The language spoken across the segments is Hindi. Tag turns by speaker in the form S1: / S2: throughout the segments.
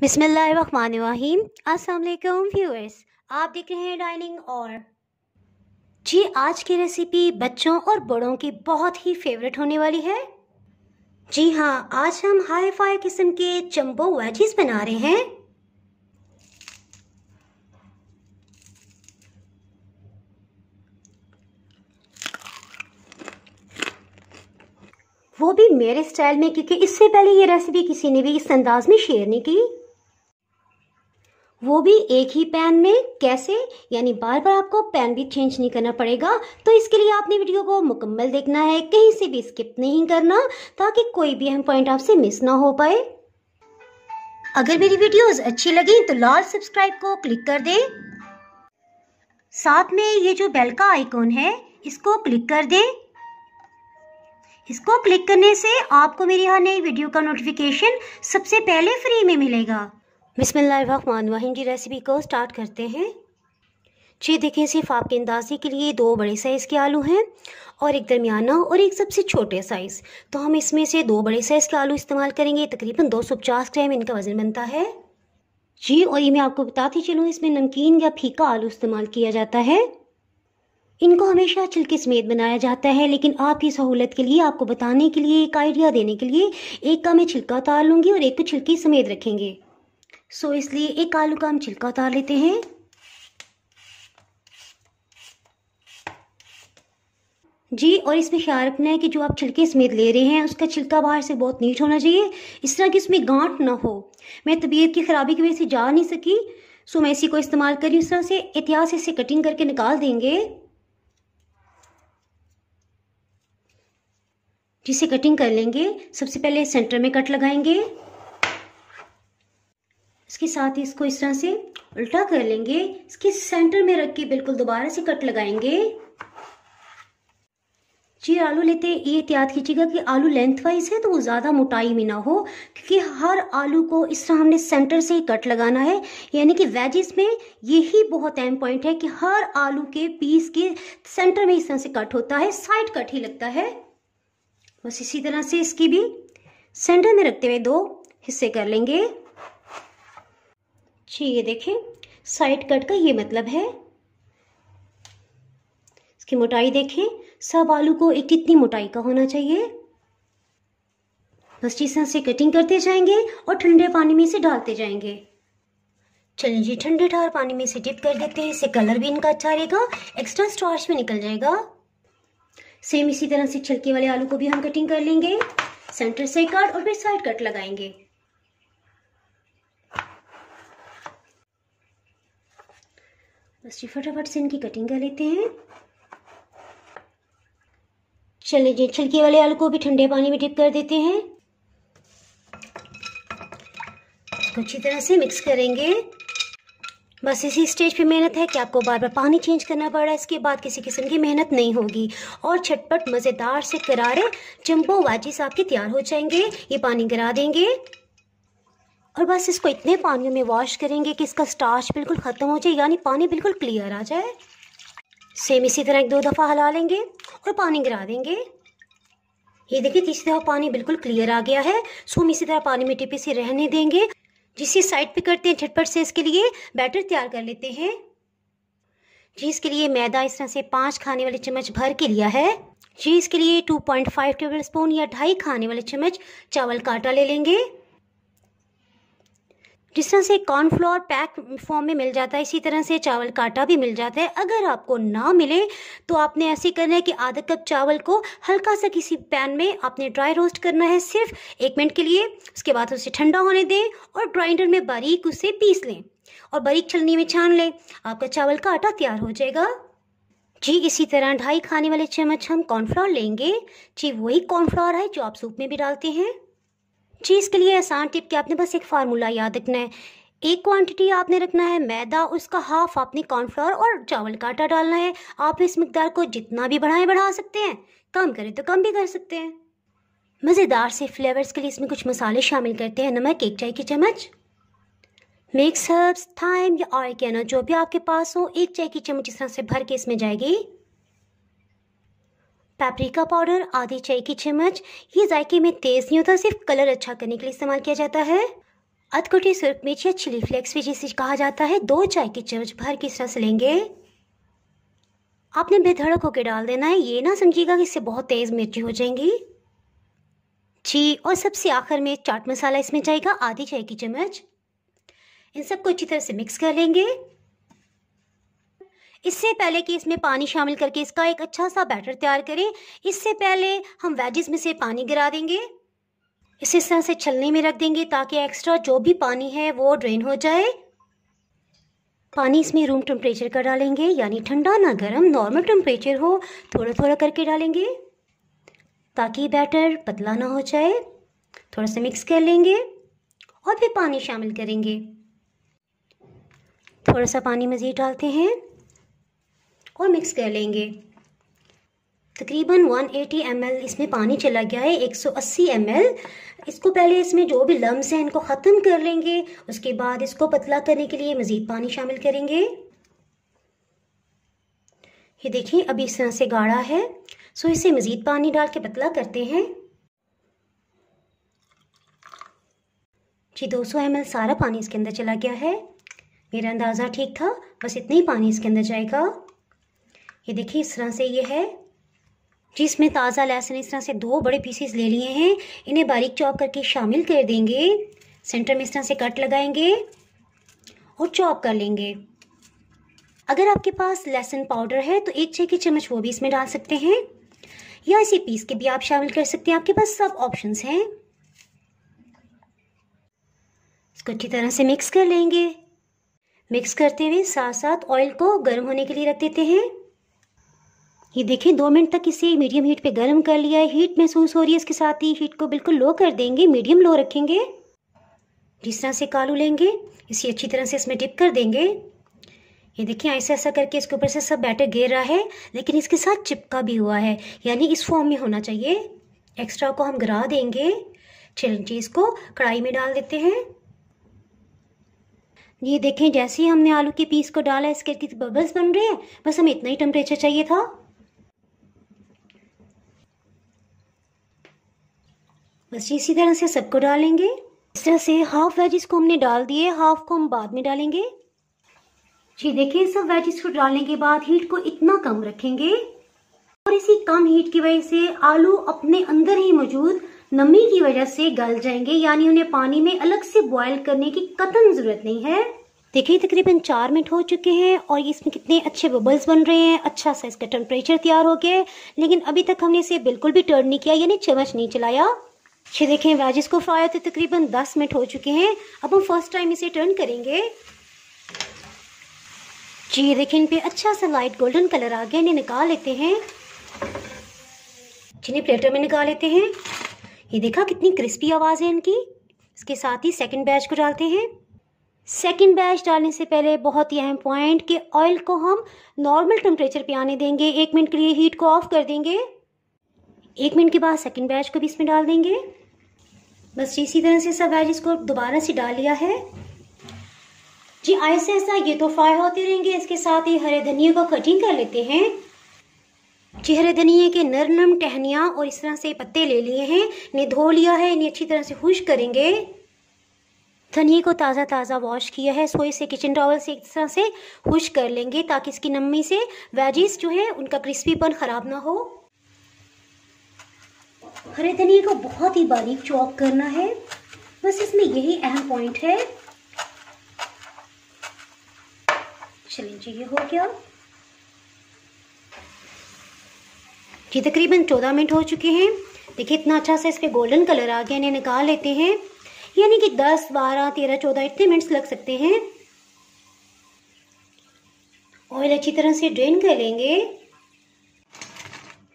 S1: बिसमीम असलकुम व्यूअर्स आप देख रहे हैं डाइनिंग और जी आज की रेसिपी बच्चों और बड़ों की बहुत ही फेवरेट होने वाली है जी हाँ आज हम हाई फाई किस्म के चम्बो वेजिस बना रहे हैं वो भी मेरे स्टाइल में क्योंकि इससे पहले ये रेसिपी किसी ने भी इस अंदाज में शेयर नहीं की वो भी एक ही पैन में कैसे यानी बार बार आपको पैन भी चेंज नहीं करना पड़ेगा तो इसके लिए आपने वीडियो को मुकम्मल देखना है कहीं से भी स्किप नहीं करना ताकि कोई भी अहम पॉइंट आपसे मिस ना हो पाए अगर मेरी वीडियोस अच्छी लगी तो लाल सब्सक्राइब को क्लिक कर दे साथ में ये जो बेल का आइकॉन है इसको क्लिक कर दे इसको क्लिक करने से आपको मेरी हर नई वीडियो का नोटिफिकेशन सबसे पहले फ्री में मिलेगा बिसमीम की रेसिपी को स्टार्ट करते हैं जी देखिए सिर्फ आपके अंदाजे के लिए दो बड़े साइज़ के आलू हैं और एक दरमियाना और एक सबसे छोटे साइज़ तो हम इसमें से दो बड़े साइज़ के आलू इस्तेमाल करेंगे तकरीबन दो सौ पचास ग्राम इनका वज़न बनता है जी और ये मैं आपको बताती चलूँ इसमें नमकीन या फीका आलू इस्तेमाल किया जाता है इनको हमेशा छिलके समेत बनाया जाता है लेकिन आपकी सहूलत के लिए आपको बताने के लिए एक आइडिया देने के लिए एक का मैं छिलका उतार लूँगी और एक को छिलके समेत रखेंगे सो इसलिए एक आलू का हम छिलका उतार लेते हैं जी और इसमें ख्याल रखना है कि जो आप छिलके समेत ले रहे हैं उसका छिलका बाहर से बहुत नीट होना चाहिए इस तरह की उसमें गांठ ना हो मैं तबीयत की ख़राबी की वजह से जा नहीं सकी सो मैं इसी को इस्तेमाल करी इस तरह से एहतियात से इसे कटिंग करके निकाल देंगे जिसे कटिंग कर लेंगे सबसे पहले सेंटर में कट लगाएंगे इसके साथ ही इसको इस तरह से उल्टा कर लेंगे इसके सेंटर में रख के बिल्कुल दोबारा से कट लगाएंगे जी आलू लेते ये एहतियात कीजिएगा कि आलू लेंथ वाइज है तो वो ज़्यादा मोटाई में ना हो क्योंकि हर आलू को इस तरह हमने सेंटर से ही कट लगाना है यानी कि वेजिस में यही बहुत अहम पॉइंट है कि हर आलू के पीस के सेंटर में इस तरह से कट होता है साइड कट ही लगता है बस इसी तरह से इसकी भी सेंटर में रखते हुए दो हिस्से कर लेंगे अच्छे ये देखें साइड कट का ये मतलब है इसकी मोटाई देखें सब आलू को एक कितनी मोटाई का होना चाहिए बस जिस से कटिंग करते जाएंगे और ठंडे पानी में इसे डालते जाएंगे चलिए जी ठंडे ठार पानी में से डिप कर देते हैं इससे कलर भी इनका अच्छा रहेगा एक्स्ट्रा स्टॉर्च भी निकल जाएगा सेम इसी तरह से छिलके वाले आलू को भी हम कटिंग कर लेंगे सेंटर से कट और फिर साइड कट लगाएंगे बस जी फटाफट से इनकी कटिंग कर लेते हैं चले जी छिलके वाले आलू को भी ठंडे पानी में डिप कर देते हैं अच्छी तरह से मिक्स करेंगे बस इसी स्टेज पे मेहनत है कि आपको बार बार पानी चेंज करना पड़ रहा है इसके बाद किसी किस्म की मेहनत नहीं होगी और झटपट मज़ेदार से करारे चंपो वाजिस आपके तैयार हो जाएंगे ये पानी गरा देंगे और बस इसको इतने पानियों में वॉश करेंगे कि इसका स्टार्च बिल्कुल ख़त्म हो जाए यानी पानी बिल्कुल क्लियर आ जाए सेम इसी तरह एक दो दफ़ा हला लेंगे और पानी गिरा देंगे ये देखिए तीसरी दफ़ा पानी बिल्कुल क्लियर आ गया है सो हम इसी तरह पानी में टिपे से रहने देंगे जिसे साइड पे करते हैं झटपट से इसके लिए बैटर तैयार कर लेते हैं जी इसके लिए मैदा इस तरह से पाँच खाने वाले चम्मच भर के लिया है जी इसके लिए टू फाइव टेबल स्पून या ढाई खाने वाले चम्मच चावल का आटा ले लेंगे जिस तरह से कॉर्नफ्लोर पैक फॉर्म में मिल जाता है इसी तरह से चावल का आटा भी मिल जाता है अगर आपको ना मिले तो आपने ऐसे करना है कि आधा कप चावल को हल्का सा किसी पैन में आपने ड्राई रोस्ट करना है सिर्फ एक मिनट के लिए उसके बाद उसे ठंडा होने दें और ग्राइंडर में बारीक उसे पीस लें और बारीक छलनी में छान लें आपका चावल का आटा तैयार हो जाएगा जी इसी तरह ढाई खाने वाले चम्मच हम कॉर्नफ्लावर लेंगे जी वही कॉर्नफ्लावर है जो आप सूप में भी डालते हैं चीज़ के लिए आसान टिप कि आपने बस एक फार्मूला याद रखना है एक क्वांटिटी आपने रखना है मैदा उसका हाफ आपने कॉर्नफ्लावर और चावल का आटा डालना है आप इस मकदार को जितना भी बढ़ाएं बढ़ा सकते हैं कम करें तो कम भी कर सकते हैं मज़ेदार से फ्लेवर्स के लिए इसमें कुछ मसाले शामिल करते हैं नमक एक चाय की चम्मच मिक्स हर्ब्स थाइम या ऑरिगेनो जो भी आपके पास हो एक चाय की चम्मच इस तरह से भर के इसमें जाएगी पैप्रिका पाउडर आधी चाय की चम्मच ये जायके में तेज़ नहीं होता सिर्फ कलर अच्छा करने के लिए इस्तेमाल किया जाता है अधकुटी सुर्ख मिर्च या चिली फ्लेक्स भी जिसे कहा जाता है दो चाय की चम्मच भर किस तरह से लेंगे आपने बेधड़क होकर डाल देना है ये ना समझिएगा कि इससे बहुत तेज़ मिर्ची हो जाएंगी जी और सबसे आखिर में चाट मसाला इसमें जाएगा आधी चाय की चम्मच इन सबको अच्छी तरह से मिक्स कर लेंगे इससे पहले कि इसमें पानी शामिल करके इसका एक अच्छा सा बैटर तैयार करें इससे पहले हम वेजिस में से पानी गिरा देंगे इसे इस तरह से छलने में रख देंगे ताकि एक्स्ट्रा जो भी पानी है वो ड्रेन हो जाए पानी इसमें रूम टेम्परेचर का डालेंगे यानी ठंडा ना गर्म नॉर्मल टेम्परेचर हो थोड़ा थोड़ा करके डालेंगे ताकि बैटर पतला ना हो जाए थोड़ा सा मिक्स कर लेंगे और फिर पानी शामिल करेंगे थोड़ा सा पानी मज़ीद डालते हैं और मिक्स कर लेंगे तकरीबन 180 एटी इसमें पानी चला गया है 180 सौ इसको पहले इसमें जो भी लम्स हैं इनको ख़त्म कर लेंगे उसके बाद इसको पतला करने के लिए मज़ीद पानी शामिल करेंगे ये देखिए अभी इस तरह से गाढ़ा है सो इसे मज़ीद पानी डाल के पतला करते हैं जी 200 सौ सारा पानी इसके अंदर चला गया है मेरा अंदाज़ा ठीक था बस इतना ही पानी इसके अंदर जाएगा ये देखिए इस तरह से ये है जी इसमें ताज़ा लहसुन इस तरह से दो बड़े पीसेस ले लिए हैं इन्हें बारीक चॉप करके शामिल कर देंगे सेंटर में इस तरह से कट लगाएंगे और चॉप कर लेंगे अगर आपके पास लहसुन पाउडर है तो एक चाय की चम्मच वो भी इसमें डाल सकते हैं या इसी पीस के भी आप शामिल कर सकते हैं आपके पास सब ऑप्शन हैं इसको अच्छी तरह से मिक्स कर लेंगे मिक्स करते हुए साथ साथ ऑयल को गर्म होने के लिए रख देते हैं ये देखें दो मिनट तक इसे मीडियम हीट पे गर्म कर लिया है हीट महसूस हो रही है इसके साथ ही हीट को बिल्कुल लो कर देंगे मीडियम लो रखेंगे जिस तरह से कालू लेंगे इसे अच्छी तरह से इसमें डिप कर देंगे ये देखिए ऐसा ऐसा करके इसके ऊपर से सब बैटर गिर रहा है लेकिन इसके साथ चिपका भी हुआ है यानी इस फॉर्म में होना चाहिए एक्स्ट्रा को हम गिरा देंगे चिलंजी चीज़ को कढ़ाई में डाल देते हैं ये देखें जैसे ही हमने आलू के पीस को डाला इसके बबल्स बन रहे हैं बस हमें इतना ही टेम्परेचर चाहिए था बस इसी तरह से सबको डालेंगे इस तरह से हाफ वेज को हमने डाल दिए हाफ को हम बाद में डालेंगे जी देखिए सब वेजिस को डालने के बाद हीट को इतना कम रखेंगे और इसी कम हीट की वजह से आलू अपने अंदर ही मौजूद नमी की वजह से गल जाएंगे यानी उन्हें पानी में अलग से बॉयल करने की कतन जरूरत नहीं है देखिए तकरीबन चार मिनट हो चुके हैं और इसमें कितने अच्छे बबल्स बन रहे हैं अच्छा सा इसका टेम्परेचर तैयार हो गया है लेकिन अभी तक हमने इसे बिल्कुल भी टर्न नहीं किया यानी चम्मच नहीं चलाया ये देखें राज इसको फ्राई होते तो तकरीबन दस मिनट हो चुके हैं अब हम फर्स्ट टाइम इसे टर्न करेंगे जी देखें इन पर अच्छा सा लाइट गोल्डन कलर आ गया इन्हें निकाल लेते हैं जिन्हें प्लेटर में निकाल लेते हैं ये देखा कितनी क्रिस्पी आवाज़ है इनकी इसके साथ ही सेकंड बैच को डालते हैं सेकेंड बैच डालने से पहले बहुत ही अहम पॉइंट कि ऑयल को हम नॉर्मल टेम्परेचर पे आने देंगे एक मिनट के लिए हीट को ऑफ कर देंगे एक मिनट के बाद सेकेंड बैच को भी इसमें डाल देंगे बस इसी तरह से सब बैच इसको दोबारा से डाल लिया है जी आहिस्ता आहिस्ता ये तो फ्राई होते रहेंगे इसके साथ ही हरे धनिए को कटिंग कर लेते हैं जी हरे धनिए के नर नरम टहनिया और इस तरह से पत्ते ले लिए हैं इन्हें धो लिया है इन्हें अच्छी तरह से खुश करेंगे धनिए को ताज़ा ताज़ा वॉश किया है सोए से किचन टॉवल से एक तरह से खुश कर लेंगे ताकि इसकी नमी से वेजिस जो है उनका क्रिस्पीपन ख़राब ना हो हरे धनिए को बहुत ही बारीक चॉप करना है बस इसमें यही अहम पॉइंट है चलिए जी ये हो गया जी तकरीबन चौदह मिनट हो चुके हैं देखिए इतना अच्छा सा इस पर गोल्डन कलर आ गया इन्हें निकाल लेते हैं यानी कि दस बारह तेरह चौदह इतने मिनट्स लग सकते हैं ऑयल अच्छी तरह से ड्रेन कर लेंगे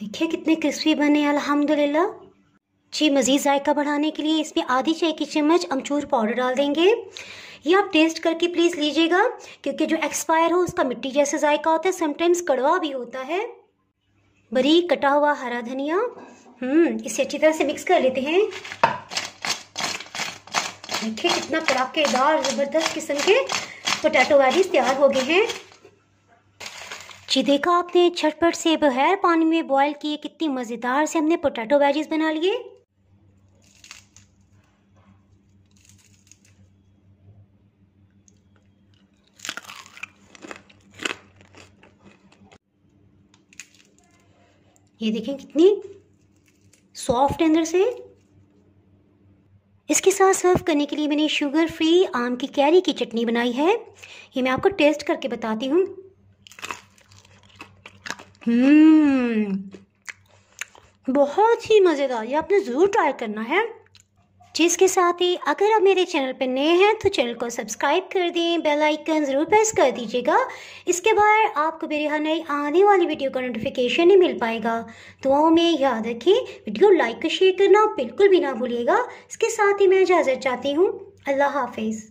S1: देखिए कितने क्रिस्पी बने अल्हम्दुलिल्लाह जी मज़ीद जायका बढ़ाने के लिए इसमें आधी चाय की चम्मच अमचूर पाउडर डाल देंगे ये आप टेस्ट करके प्लीज़ लीजिएगा क्योंकि जो एक्सपायर हो उसका मिट्टी जैसे जायका होता है समटाइम्स कड़वा भी होता है बरी कटा हुआ हरा धनिया हम्म, इसे अच्छी तरह से मिक्स कर लेते हैं देखिए कितना कड़ाकेदार ज़बरदस्त किस्म के पोटैटो वैलीज तैयार हो गए हैं जी देखा आपने झटपट से बगैर पानी में बॉईल किए कितनी मज़ेदार से हमने पोटैटो वैजीज बना लिए ये देखें कितनी सॉफ्ट अंदर से इसके साथ सर्व करने के लिए मैंने शुगर फ्री आम की कैरी की चटनी बनाई है ये मैं आपको टेस्ट करके बताती हूँ हम्म, बहुत ही मज़ेदार ये आपने ज़रूर ट्राई करना है जिसके साथ ही अगर आप मेरे चैनल पर नए हैं तो चैनल को सब्सक्राइब कर दें बेल आइकन ज़रूर प्रेस कर दीजिएगा इसके बाद आपको मेरी हर नई आने वाली वीडियो का नोटिफिकेशन ही मिल पाएगा दुआओं में याद रखें वीडियो लाइक और शेयर करना बिल्कुल भी ना भूलिएगा इसके साथ ही मैं इजाज़त चाहती हूँ अल्लाह हाफिज़